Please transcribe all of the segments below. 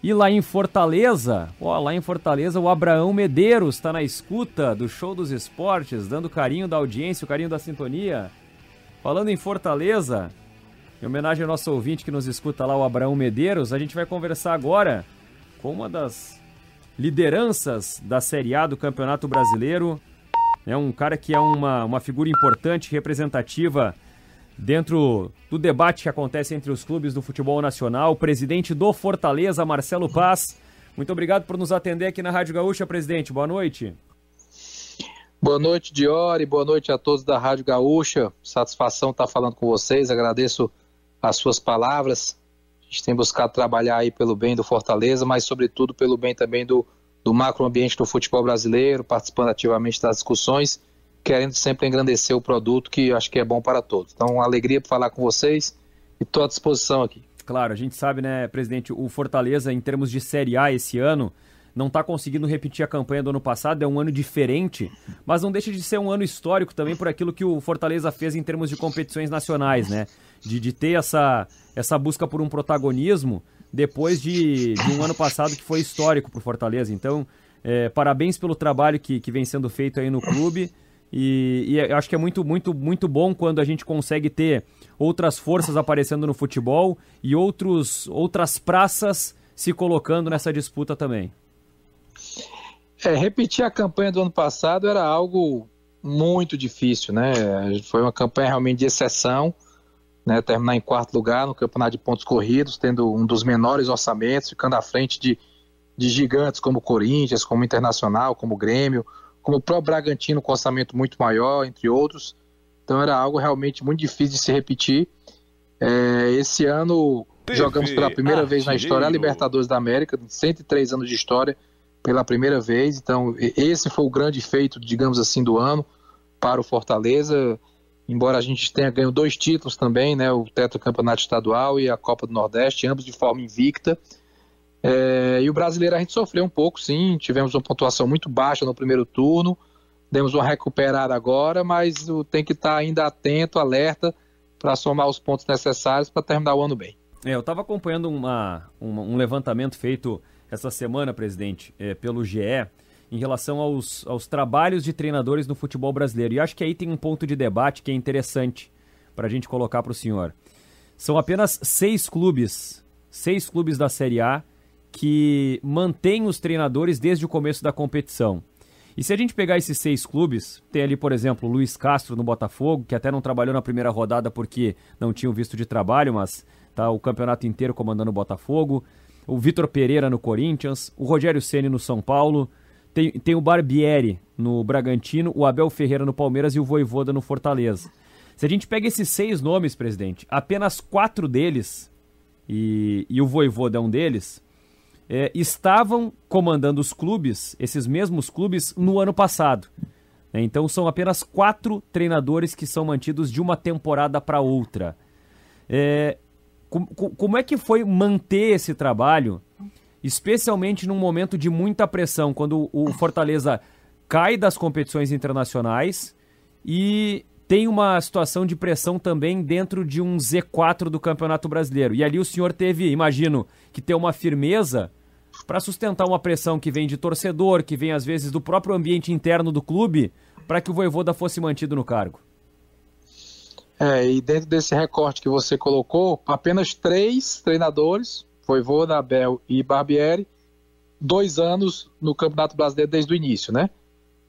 E lá em Fortaleza, ó, lá em Fortaleza, o Abraão Medeiros está na escuta do Show dos Esportes, dando carinho da audiência, o carinho da sintonia. Falando em Fortaleza, em homenagem ao nosso ouvinte que nos escuta lá, o Abraão Medeiros, a gente vai conversar agora com uma das lideranças da Série A do Campeonato Brasileiro. É um cara que é uma, uma figura importante, representativa Dentro do debate que acontece entre os clubes do futebol nacional, o presidente do Fortaleza, Marcelo Paz. Muito obrigado por nos atender aqui na Rádio Gaúcha, presidente. Boa noite. Boa noite, Diori. Boa noite a todos da Rádio Gaúcha. Satisfação estar falando com vocês. Agradeço as suas palavras. A gente tem buscado trabalhar aí pelo bem do Fortaleza, mas sobretudo pelo bem também do, do macroambiente do futebol brasileiro, participando ativamente das discussões querendo sempre engrandecer o produto, que eu acho que é bom para todos. Então, uma alegria falar com vocês e estou à disposição aqui. Claro, a gente sabe, né, presidente, o Fortaleza, em termos de Série A esse ano, não está conseguindo repetir a campanha do ano passado, é um ano diferente, mas não deixa de ser um ano histórico também por aquilo que o Fortaleza fez em termos de competições nacionais, né? De, de ter essa, essa busca por um protagonismo depois de, de um ano passado que foi histórico para o Fortaleza. Então, é, parabéns pelo trabalho que, que vem sendo feito aí no clube. E, e eu acho que é muito, muito, muito bom quando a gente consegue ter outras forças aparecendo no futebol e outros, outras praças se colocando nessa disputa também. É, repetir a campanha do ano passado era algo muito difícil, né? Foi uma campanha realmente de exceção, né? Terminar em quarto lugar no campeonato de pontos corridos, tendo um dos menores orçamentos, ficando à frente de, de gigantes como Corinthians, como Internacional, como Grêmio, como o próprio Bragantino com orçamento muito maior, entre outros. Então era algo realmente muito difícil de se repetir. É, esse ano TV jogamos pela primeira Artilheiro. vez na história a Libertadores da América, 103 anos de história pela primeira vez. Então esse foi o grande feito, digamos assim, do ano para o Fortaleza. Embora a gente tenha ganho dois títulos também, né, o tetracampeonato estadual e a Copa do Nordeste, ambos de forma invicta. É, e o brasileiro a gente sofreu um pouco, sim. Tivemos uma pontuação muito baixa no primeiro turno. Demos uma recuperada agora, mas tem que estar tá ainda atento, alerta, para somar os pontos necessários para terminar o ano bem. É, eu estava acompanhando uma, uma, um levantamento feito essa semana, presidente, é, pelo GE, em relação aos, aos trabalhos de treinadores no futebol brasileiro. E acho que aí tem um ponto de debate que é interessante para a gente colocar para o senhor. São apenas seis clubes, seis clubes da Série A que mantém os treinadores desde o começo da competição. E se a gente pegar esses seis clubes, tem ali, por exemplo, Luiz Castro no Botafogo, que até não trabalhou na primeira rodada porque não tinham visto de trabalho, mas tá o campeonato inteiro comandando o Botafogo. O Vitor Pereira no Corinthians, o Rogério Ceni no São Paulo, tem, tem o Barbieri no Bragantino, o Abel Ferreira no Palmeiras e o Voivoda no Fortaleza. Se a gente pega esses seis nomes, presidente, apenas quatro deles, e, e o Voivoda é um deles, é, estavam comandando os clubes, esses mesmos clubes, no ano passado. É, então são apenas quatro treinadores que são mantidos de uma temporada para outra. É, com, com, como é que foi manter esse trabalho, especialmente num momento de muita pressão, quando o Fortaleza cai das competições internacionais e tem uma situação de pressão também dentro de um Z4 do Campeonato Brasileiro. E ali o senhor teve, imagino, que ter uma firmeza para sustentar uma pressão que vem de torcedor, que vem às vezes do próprio ambiente interno do clube, para que o Voivoda fosse mantido no cargo? É, e dentro desse recorte que você colocou, apenas três treinadores, Voivoda, Abel e Barbieri, dois anos no Campeonato Brasileiro desde o início, né?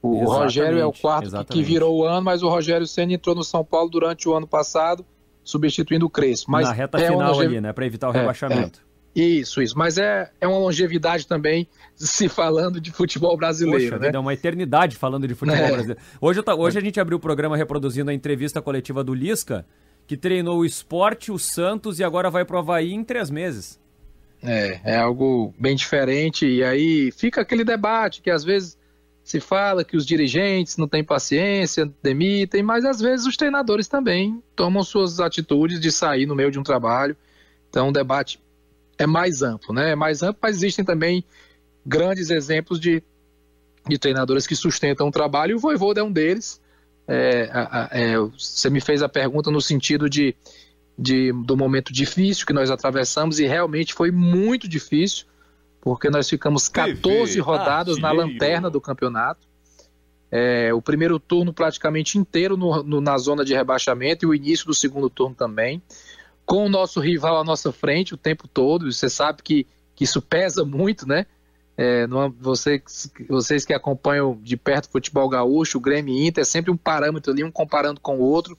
O exatamente, Rogério é o quarto que, que, virou o ano, mas o Rogério Senna entrou no São Paulo durante o ano passado, substituindo o Crespo. Mas Na reta é final ali, né? Para evitar o é, é. rebaixamento. Isso, isso. Mas é, é uma longevidade também se falando de futebol brasileiro. Poxa, né? vida, é uma eternidade falando de futebol é. brasileiro. Hoje, hoje a gente abriu o programa reproduzindo a entrevista coletiva do Lisca, que treinou o esporte, o Santos e agora vai para o Havaí em três meses. É, é algo bem diferente. E aí fica aquele debate que às vezes se fala que os dirigentes não têm paciência, demitem, mas às vezes os treinadores também tomam suas atitudes de sair no meio de um trabalho. Então, um debate é mais amplo, né? É mais amplo, mas existem também grandes exemplos de, de treinadores que sustentam o trabalho, e o Voivoda é um deles. É, é, você me fez a pergunta no sentido de, de, do momento difícil que nós atravessamos, e realmente foi muito difícil, porque nós ficamos 14 rodadas ah, na lanterna do campeonato. É, o primeiro turno praticamente inteiro no, no, na zona de rebaixamento e o início do segundo turno também com o nosso rival à nossa frente o tempo todo. Você sabe que, que isso pesa muito, né? É, numa, vocês, vocês que acompanham de perto o futebol gaúcho, o Grêmio e Inter, é sempre um parâmetro ali, um comparando com o outro.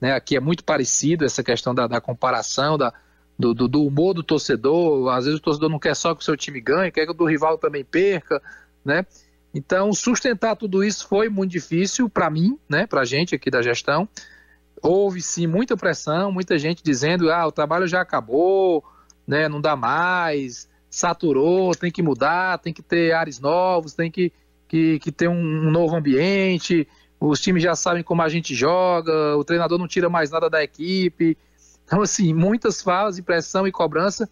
Né? Aqui é muito parecido essa questão da, da comparação, da, do, do, do, humor do torcedor. Às vezes o torcedor não quer só que o seu time ganhe, quer que o do rival também perca, né? Então, sustentar tudo isso foi muito difícil para mim, né? Para a gente aqui da gestão houve sim muita pressão, muita gente dizendo: ah, o trabalho já acabou, né, não dá mais, saturou, tem que mudar, tem que ter ares novos, tem que, que, que ter um novo ambiente, os times já sabem como a gente joga, o treinador não tira mais nada da equipe. Então, assim, muitas falas de pressão e cobrança.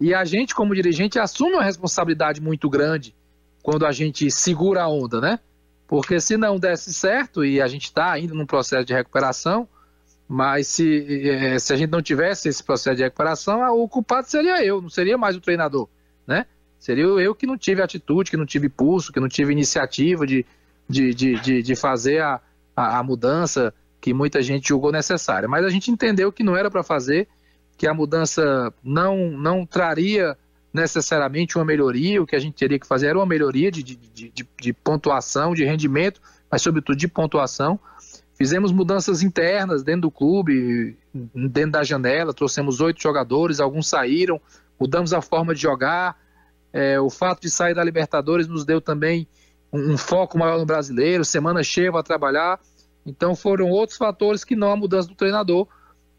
E a gente, como dirigente, assume uma responsabilidade muito grande quando a gente segura a onda, né? Porque se não desse certo, e a gente está ainda num processo de recuperação, mas se, eh, se a gente não tivesse esse processo de recuperação, ah, o culpado seria eu, não seria mais o treinador, né? Seria eu que não tive atitude, que não tive pulso, que não tive iniciativa de, de, de, de, de fazer a, a, a, mudança que muita gente julgou necessária. Mas a gente entendeu que não era para fazer, que a mudança não, não traria necessariamente uma melhoria, o que a gente teria que fazer era uma melhoria de, de, de, de pontuação, de rendimento, mas sobretudo de pontuação. Fizemos mudanças internas dentro do clube, dentro da janela, trouxemos oito jogadores, alguns saíram, mudamos a forma de jogar. É, o fato de sair da Libertadores nos deu também um, um foco maior no brasileiro, semana cheia para trabalhar. Então foram outros fatores que não a mudança do treinador,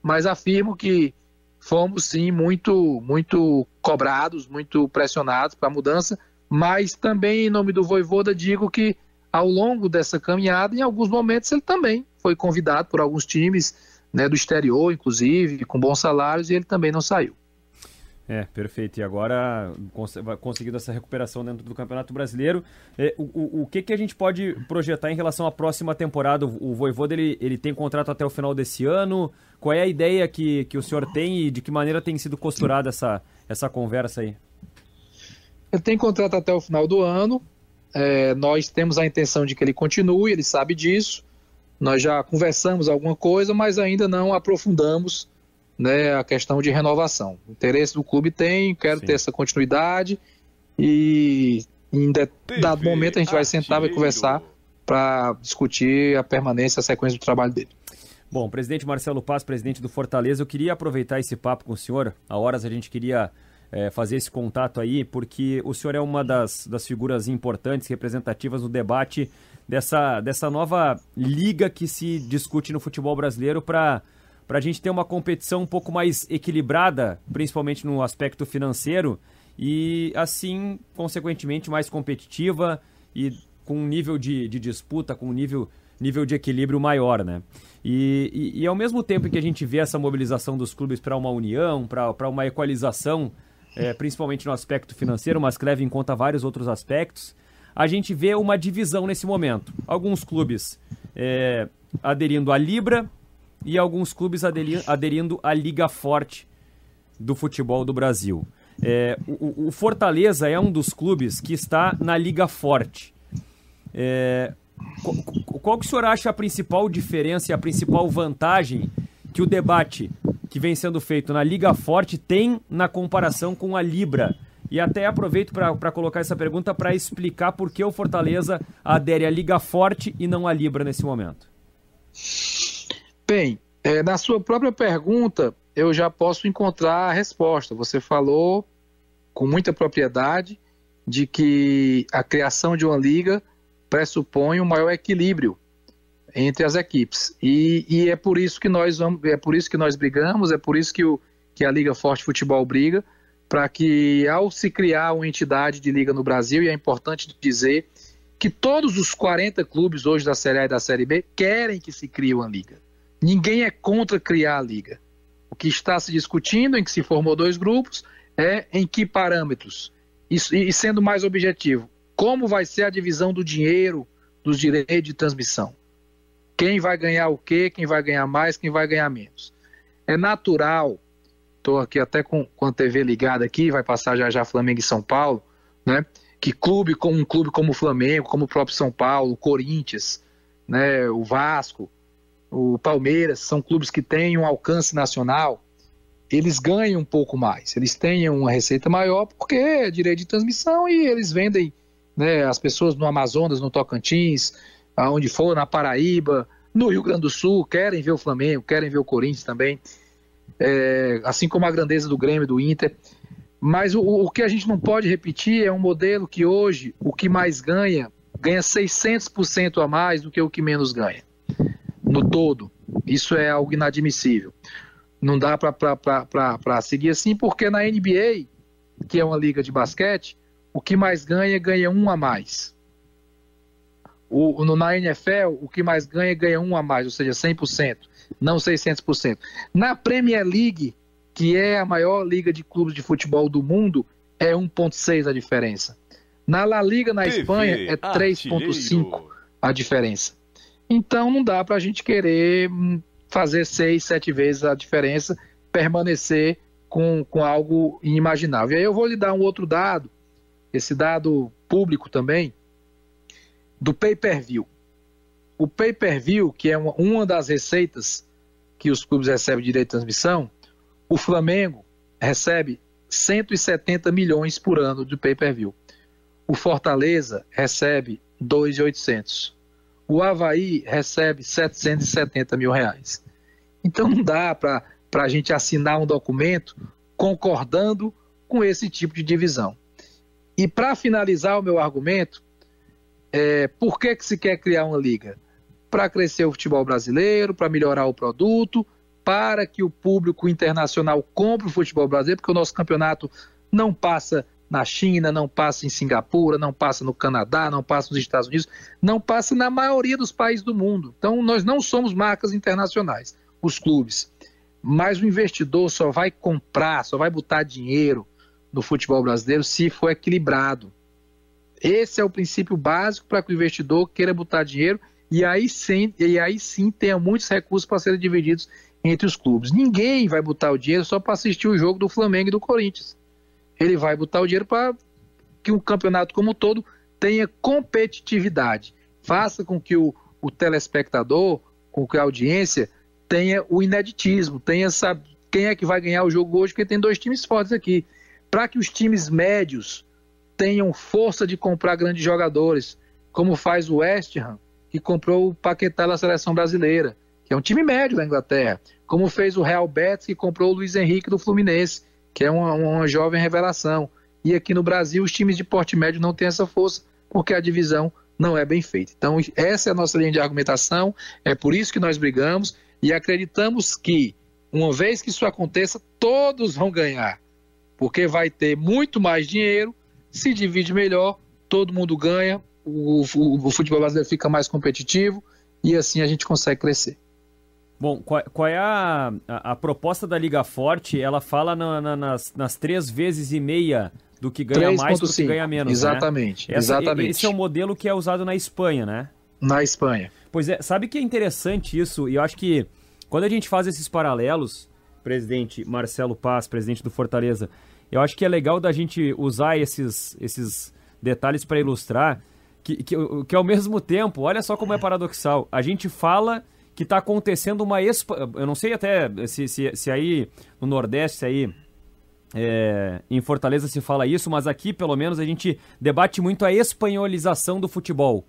mas afirmo que fomos sim muito, muito cobrados, muito pressionados para a mudança, mas também em nome do Voivoda digo que ao longo dessa caminhada, em alguns momentos ele também foi convidado por alguns times né, do exterior, inclusive, com bons salários, e ele também não saiu. É, perfeito. E agora conseguindo essa recuperação dentro do Campeonato Brasileiro, é, o, o, o, que, que a gente pode projetar em relação à próxima temporada? O, o Voivoda, ele, ele tem contrato até o final desse ano. Qual é a ideia que, que o senhor tem e de que maneira tem sido costurada essa, essa conversa aí? Ele tem contrato até o final do ano. É, nós temos a intenção de que ele continue, ele sabe disso. Nós já conversamos alguma coisa, mas ainda não aprofundamos né, a questão de renovação. O interesse do clube tem, quero Sim. ter essa continuidade e em de, dado momento a gente vai sentar e conversar para discutir a permanência, a sequência do trabalho dele. Bom, presidente Marcelo Paz, presidente do Fortaleza, eu queria aproveitar esse papo com o senhor. A horas a gente queria é, fazer esse contato aí, porque o senhor é uma das, das figuras importantes, representativas no debate dessa, dessa nova liga que se discute no futebol brasileiro para a gente ter uma competição um pouco mais equilibrada, principalmente no aspecto financeiro, e assim, consequentemente, mais competitiva e com um nível de, de disputa, com um nível, nível de equilíbrio maior, né? E, e, e ao mesmo tempo que a gente vê essa mobilização dos clubes para uma união, para uma equalização é, principalmente no aspecto financeiro, mas que leva em conta vários outros aspectos, a gente vê uma divisão nesse momento. Alguns clubes é, aderindo à Libra e alguns clubes aderi aderindo à Liga Forte do futebol do Brasil. É, o, o, Fortaleza é um dos clubes que está na Liga Forte. É, qual, qual que o senhor acha a principal diferença e a principal vantagem que o debate que vem sendo feito na Liga Forte tem na comparação com a Libra? E até aproveito para colocar essa pergunta para explicar por que o Fortaleza adere à Liga Forte e não à Libra nesse momento. Bem, é, na sua própria pergunta, eu já posso encontrar a resposta. Você falou com muita propriedade de que a criação de uma liga pressupõe um maior equilíbrio entre as equipes. E, e, é por isso que nós vamos, é por isso que nós brigamos, é por isso que, o, que a Liga Forte Futebol briga, para que ao se criar uma entidade de liga no Brasil, e é importante dizer que todos os 40 clubes hoje da Série A e da Série B querem que se crie uma liga. Ninguém é contra criar a liga. O que está se discutindo, em que se formou dois grupos, é em que parâmetros. e sendo mais objetivo, como vai ser a divisão do dinheiro dos direitos de transmissão quem vai ganhar o quê, quem vai ganhar mais, quem vai ganhar menos. É natural, estou aqui até com, com a TV ligada aqui, vai passar já já Flamengo e São Paulo, né? Que clube como um clube como o Flamengo, como o próprio São Paulo, Corinthians, né, o Vasco, o Palmeiras, são clubes que têm um alcance nacional, eles ganham um pouco mais, eles têm uma receita maior porque é direito de transmissão e eles vendem né, as pessoas no Amazonas, no Tocantins, aonde for, na Paraíba, no Rio Grande do Sul, querem ver o Flamengo, querem ver o Corinthians também, é, assim como a grandeza do Grêmio, do Inter. Mas o, o que a gente não pode repetir é um modelo que hoje o que mais ganha, ganha 600% a mais do que o que menos ganha, no todo. Isso é algo inadmissível. Não dá para seguir assim, porque na NBA, que é uma liga de basquete, o que mais ganha, ganha um a mais. O, no, na NFL, o que mais ganha, ganha um a mais, ou seja, 100%, não 600%. Na Premier League, que é a maior liga de clubes de futebol do mundo, é 1,6 a diferença. Na La Liga, na TV, Espanha, é 3,5 a diferença. Então não dá para a gente querer hum, fazer seis, sete vezes a diferença, permanecer com, com algo inimaginável. E aí eu vou lhe dar um outro dado, esse dado público também, do pay-per-view. O pay-per-view, que é uma, uma das receitas que os clubes recebem de direito de transmissão, o Flamengo recebe 170 milhões por ano de pay-per-view. O Fortaleza recebe 2,800. O Havaí recebe 770 mil reais. Então não dá para a gente assinar um documento concordando com esse tipo de divisão. E para finalizar o meu argumento, é, por que, que se quer criar uma liga? Para crescer o futebol brasileiro, para melhorar o produto, para que o público internacional compre o futebol brasileiro, porque o nosso campeonato não passa na China, não passa em Singapura, não passa no Canadá, não passa nos Estados Unidos, não passa na maioria dos países do mundo. Então, nós não somos marcas internacionais, os clubes. Mas o investidor só vai comprar, só vai botar dinheiro no futebol brasileiro se for equilibrado. Esse é o princípio básico para que o investidor queira botar dinheiro e aí sim, e aí sim tenha muitos recursos para serem divididos entre os clubes. Ninguém vai botar o dinheiro só para assistir o jogo do Flamengo e do Corinthians. Ele vai botar o dinheiro para que um campeonato como um todo tenha competitividade. Faça com que o, o telespectador, com que a audiência tenha o ineditismo, tenha sabe, quem é que vai ganhar o jogo hoje, porque tem dois times fortes aqui. Para que os times médios tenham força de comprar grandes jogadores, como faz o West Ham, que comprou o Paquetá da seleção brasileira, que é um time médio da Inglaterra, como fez o Real Betis, que comprou o Luiz Henrique do Fluminense, que é uma, uma jovem revelação. E aqui no Brasil, os times de porte médio não têm essa força, porque a divisão não é bem feita. Então, essa é a nossa linha de argumentação, é por isso que nós brigamos e acreditamos que, uma vez que isso aconteça, todos vão ganhar, porque vai ter muito mais dinheiro, se divide melhor, todo mundo ganha, o, o, o futebol brasileiro fica mais competitivo e assim a gente consegue crescer. Bom, qual, qual é a, a, a, proposta da Liga Forte? Ela fala na, na, nas, nas três vezes e meia do que ganha 3. mais do que ganha menos. Né? Exatamente, né? Essa, exatamente. Esse é o modelo que é usado na Espanha, né? Na Espanha. Pois é, sabe que é interessante isso, e eu acho que quando a gente faz esses paralelos, presidente Marcelo Paz, presidente do Fortaleza. Eu acho que é legal da gente usar esses, esses detalhes para ilustrar que, que, que, ao mesmo tempo, olha só como é paradoxal, a gente fala que está acontecendo uma expansão, eu não sei até se, se, se aí no Nordeste, se aí é, em Fortaleza se fala isso, mas aqui pelo menos a gente debate muito a espanholização do futebol.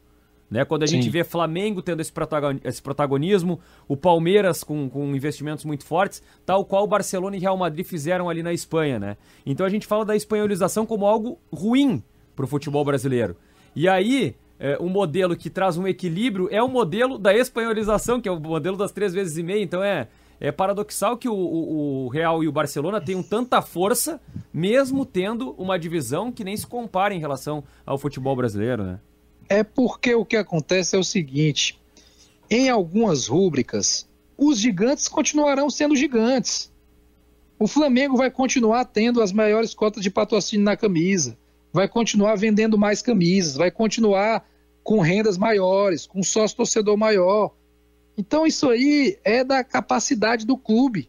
Né? Quando a Sim. gente vê Flamengo tendo esse protagonismo, o Palmeiras com, com investimentos muito fortes, tal qual o Barcelona e Real Madrid fizeram ali na Espanha. Né? Então a gente fala da espanholização como algo ruim para o futebol brasileiro. E aí, é, um modelo que traz um equilíbrio é o modelo da espanholização, que é o modelo das três vezes e meia. Então é, é paradoxal que o, o, o, Real e o Barcelona tenham tanta força, mesmo tendo uma divisão que nem se compara em relação ao futebol brasileiro, né? É porque o que acontece é o seguinte: em algumas rúbricas, os gigantes continuarão sendo gigantes. O Flamengo vai continuar tendo as maiores cotas de patrocínio na camisa, vai continuar vendendo mais camisas, vai continuar com rendas maiores, com sócio torcedor maior. Então isso aí é da capacidade do clube.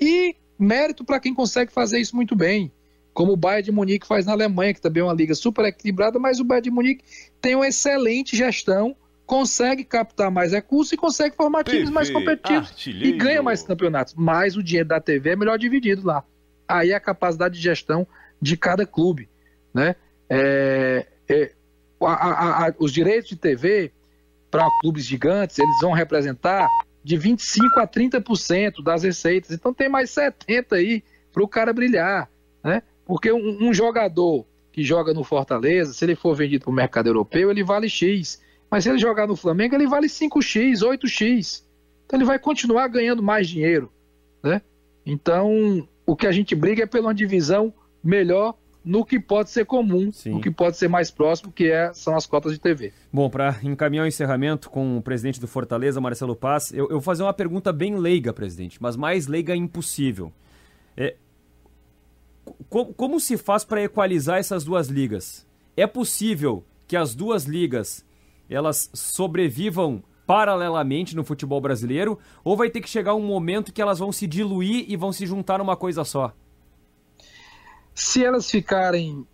E mérito para quem consegue fazer isso muito bem como o Bayern de Munique faz na Alemanha, que também é uma liga super equilibrada, mas o Bayern de Munique tem uma excelente gestão, consegue captar mais recursos e consegue formar times mais competitivos artilheiro. e ganha mais campeonatos. Mas o dinheiro da TV é melhor dividido lá. Aí é a capacidade de gestão de cada clube, né? É, é, a, a, a, os direitos de TV para clubes gigantes, eles vão representar de 25 a 30% das receitas. Então tem mais 70 aí para o cara brilhar, né? Porque um, um jogador que joga no Fortaleza, se ele for vendido para o mercado europeu, ele vale X. Mas se ele jogar no Flamengo, ele vale 5x, 8x. Então ele vai continuar ganhando mais dinheiro. Né? Então, o que a gente briga é pela divisão melhor no que pode ser comum, Sim. no que pode ser mais próximo, que é, são as cotas de TV. Bom, para encaminhar o encerramento com o presidente do Fortaleza, Marcelo Paz, eu, eu, vou fazer uma pergunta bem leiga, presidente, mas mais leiga impossível. É, como, como se faz para equalizar essas duas ligas? É possível que as duas ligas elas sobrevivam paralelamente no futebol brasileiro ou vai ter que chegar um momento que elas vão se diluir e vão se juntar numa coisa só? Se elas ficarem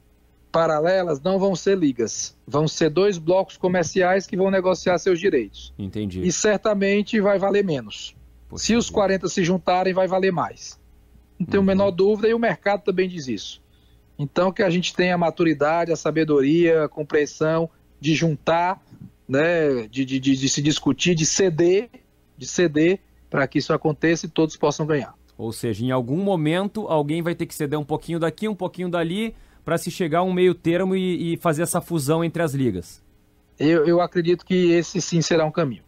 paralelas, não vão ser ligas, vão ser dois blocos comerciais que vão negociar seus direitos. Entendi. E certamente vai valer menos. se os 40 se juntarem, vai valer mais não tenho a uhum. menor dúvida, e o mercado também diz isso. Então, que a gente tenha a maturidade, a sabedoria, a compreensão de juntar, né, de, de, de, de se discutir, de ceder, de ceder para que isso aconteça e todos possam ganhar. Ou seja, em algum momento alguém vai ter que ceder um pouquinho daqui, um pouquinho dali, para se chegar a um meio termo e, e fazer essa fusão entre as ligas. Eu, eu acredito que esse sim será um caminho.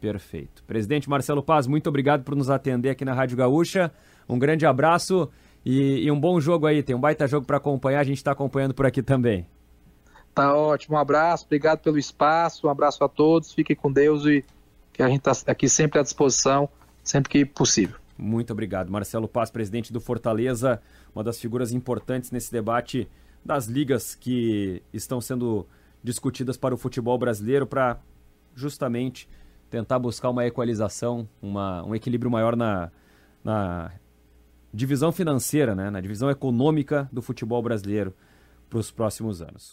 Perfeito. Presidente Marcelo Paz, muito obrigado por nos atender aqui na Rádio Gaúcha. Um grande abraço e, e um bom jogo aí. Tem um baita jogo para acompanhar, a gente está acompanhando por aqui também. Tá ótimo, um abraço, obrigado pelo espaço, um abraço a todos, fiquem com Deus e que a gente está aqui sempre à disposição, sempre que possível. Muito obrigado. Marcelo Paz, presidente do Fortaleza, uma das figuras importantes nesse debate das ligas que estão sendo discutidas para o futebol brasileiro, para justamente tentar buscar uma equalização, uma, um equilíbrio maior na, na divisão financeira, né, na divisão econômica do futebol brasileiro para os próximos anos.